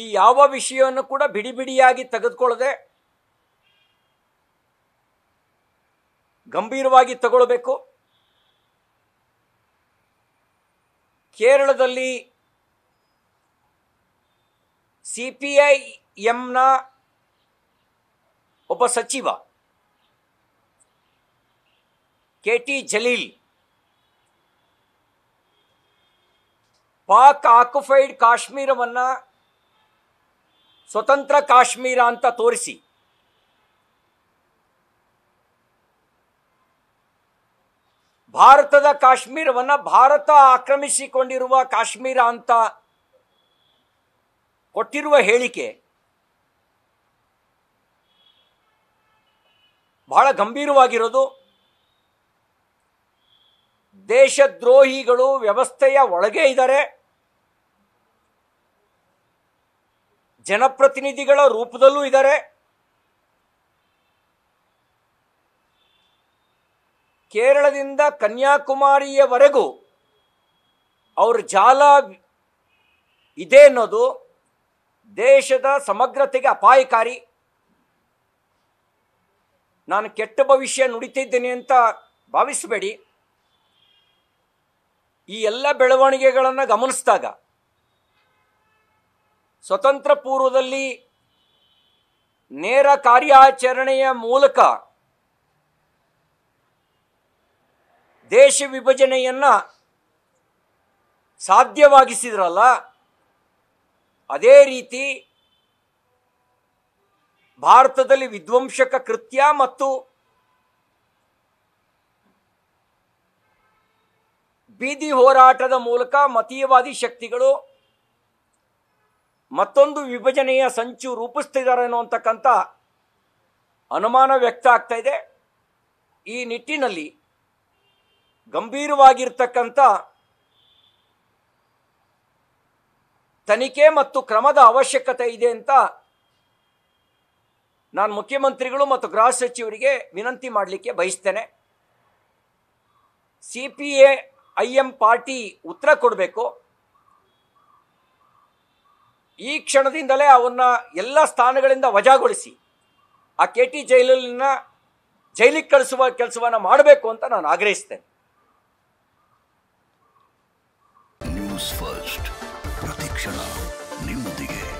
ಈ ಯಾವ ವಿಷಯವನ್ನು ಕೂಡ ಬಿಡಿ ಬಿಡಿಯಾಗಿ ತೆಗೆದುಕೊಳ್ಳದೆ ಗಂಭೀರವಾಗಿ ತಗೊಳ್ಬೇಕು ಕೇರಳದಲ್ಲಿ ಸಿ ಪಿ ಐ ಎಂನ ಒಬ್ಬ ಸಚಿವ K T Jaleel Pak occupied ಕಾಶ್ಮೀರವನ್ನು ಸ್ವತಂತ್ರ ಕಾಶ್ಮೀರ ಅಂತ ತೋರಿಸಿ ಭಾರತದ ಕಾಶ್ಮೀರವನ್ನು ಭಾರತ ಆಕ್ರಮಿಸಿಕೊಂಡಿರುವ ಕಾಶ್ಮೀರ ಅಂತ ಕೊಟ್ಟಿರುವ ಹೇಳಿಕೆ ಬಹಳ ಗಂಭೀರವಾಗಿರೋದು ದೇಶದ್ರೋಹಿಗಳು ವ್ಯವಸ್ಥೆಯ ಒಳಗೆ ಇದ್ದಾರೆ ಜನಪ್ರತಿನಿಧಿಗಳ ರೂಪದಲ್ಲೂ ಇದ್ದಾರೆ ಕೇರಳದಿಂದ ಕನ್ಯಾಕುಮಾರಿಯವರೆಗೂ ಅವ್ರ ಜಾಲ ಇದೆ ಅನ್ನೋದು ದೇಶದ ಸಮಗ್ರತೆಗೆ ಅಪಾಯಕಾರಿ ನಾನು ಕೆಟ್ಟ ಭವಿಷ್ಯ ನುಡಿತಿದ್ದೇನೆ ಅಂತ ಭಾವಿಸಬೇಡಿ ಈ ಎಲ್ಲ ಬೆಳವಣಿಗೆಗಳನ್ನು ಗಮನಿಸಿದಾಗ ಸ್ವತಂತ್ರ ಪೂರ್ವದಲ್ಲಿ ನೇರ ಕಾರ್ಯಾಚರಣೆಯ ಮೂಲಕ ದೇಶ ವಿಭಜನೆಯನ್ನು ಸಾಧ್ಯವಾಗಿಸಿದ್ರಲ್ಲ ಅದೇ ರೀತಿ ಭಾರತದಲ್ಲಿ ವಿಧ್ವಂಸಕ ಕೃತ್ಯ ಮತ್ತು ಬೀದಿ ಹೋರಾಟದ ಮೂಲಕ ಮತೀಯವಾದಿ ಶಕ್ತಿಗಳು ಮತ್ತೊಂದು ವಿಭಜನೆಯ ಸಂಚು ರೂಪಿಸ್ತಿದ್ದಾರೆ ಅನ್ನುವಂತಕ್ಕಂಥ ಅನುಮಾನ ವ್ಯಕ್ತ ಆಗ್ತಾ ಇದೆ ಈ ನಿಟ್ಟಿನಲ್ಲಿ ಗಂಭೀರವಾಗಿರ್ತಕ್ಕಂಥ ತನಿಖೆ ಮತ್ತು ಕ್ರಮದ ಅವಶ್ಯಕತೆ ಇದೆ ಅಂತ ನಾನು ಮುಖ್ಯಮಂತ್ರಿಗಳು ಮತ್ತು ಗೃಹ ಸಚಿವರಿಗೆ ವಿನಂತಿ ಮಾಡಲಿಕ್ಕೆ ಬಯಸ್ತೇನೆ ಸಿ ಪಿ ಎ ಐ ಎಂ ಪಾರ್ಟಿ ಉತ್ತರ ಕೊಡಬೇಕು ಈ ಕ್ಷಣದಿಂದಲೇ ಅವನ್ನ ಎಲ್ಲ ಸ್ಥಾನಗಳಿಂದ ವಜಾಗೊಳಿಸಿ ಆ ಕೆ ಟಿ ಜೈಲಲ್ಲಿನ ಜೈಲಿಗೆ ಕಳಿಸುವ ಕೆಲಸವನ್ನು ಮಾಡಬೇಕು ಅಂತ ನಾನು ಆಗ್ರಹಿಸ್ತೇನೆ